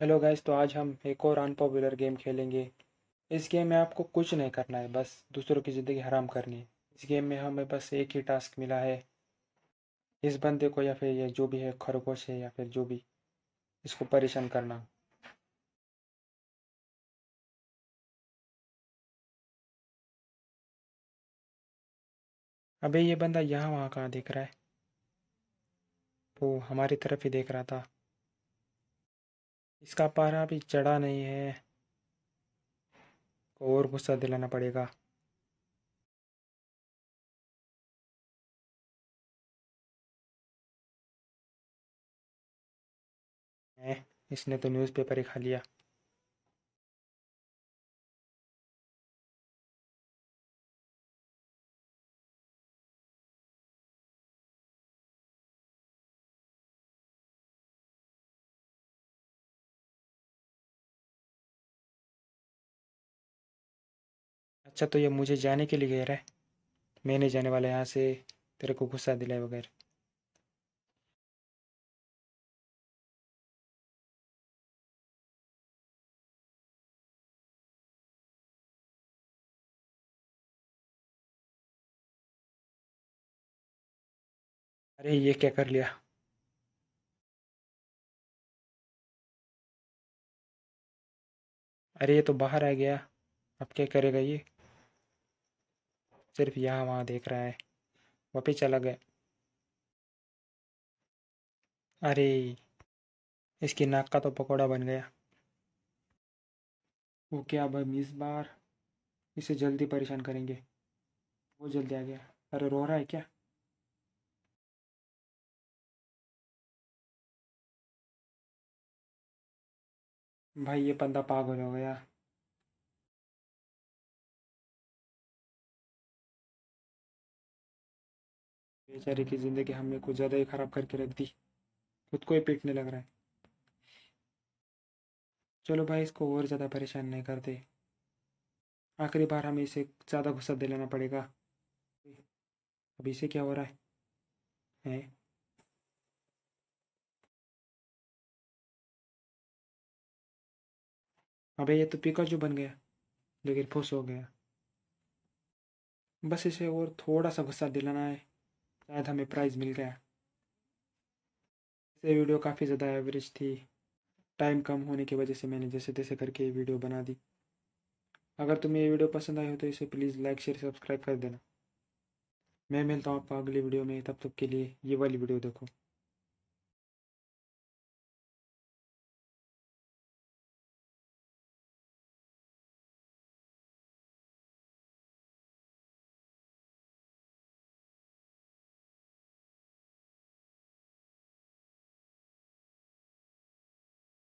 Hello guys तो आज हम एक और अनपॉपुलर गेम खेलेंगे इस गेम में आपको कुछ नहीं करना है बस दूसरों की ज़िंदगी हराम करनी है इस गेम में हमें बस एक ही टास्क मिला है इस बंदे को या फिर ये जो भी है खरगोश है या फिर जो भी इसको परेशान करना अबे ये बंदा यहाँ वहाँ कहाँ देख रहा है वो हमारी तरफ ही देख रहा था इसका पारा अभी चढ़ा नहीं है और गुस्सा दिलाना पड़ेगा इसने तो न्यूज़पेपर ही खा लिया अच्छा तो ये मुझे जाने के लिए कह रहा है मैं नहीं जाने वाला यहाँ से तेरे को गुस्सा दिलाए वगैरह अरे ये क्या कर लिया अरे ये तो बाहर आ गया अब क्या करेगा ये सिर्फ यहाँ वहाँ देख रहा है वापिस चला गया अरे इसकी नाक का तो पकौड़ा बन गया ओके अब भाई इस बार इसे जल्दी परेशान करेंगे वो जल्दी आ गया अरे रो रहा है क्या भाई ये पंदा पागल हो गया बेचारे की ज़िंदगी हमने कुछ ज़्यादा ही ख़राब करके रख दी खुद को ही पीटने लग रहा है चलो भाई इसको और ज़्यादा परेशान नहीं करते आखिरी बार हमें इसे ज़्यादा गुस्सा दिलाना पड़ेगा अब इसे क्या हो रहा है, है? अबे ये तो जो बन गया लेकिन फुस हो गया बस इसे और थोड़ा सा गुस्सा दिलाना है शायद हमें प्राइज़ मिल गया ये वीडियो काफ़ी ज़्यादा एवरेज थी टाइम कम होने की वजह से मैंने जैसे तैसे करके ये वीडियो बना दी अगर तुम्हें ये वीडियो पसंद आई हो तो इसे प्लीज़ लाइक शेयर सब्सक्राइब कर देना मैं मिलता हूँ आपको अगली वीडियो में तब तक के लिए ये वाली वीडियो देखो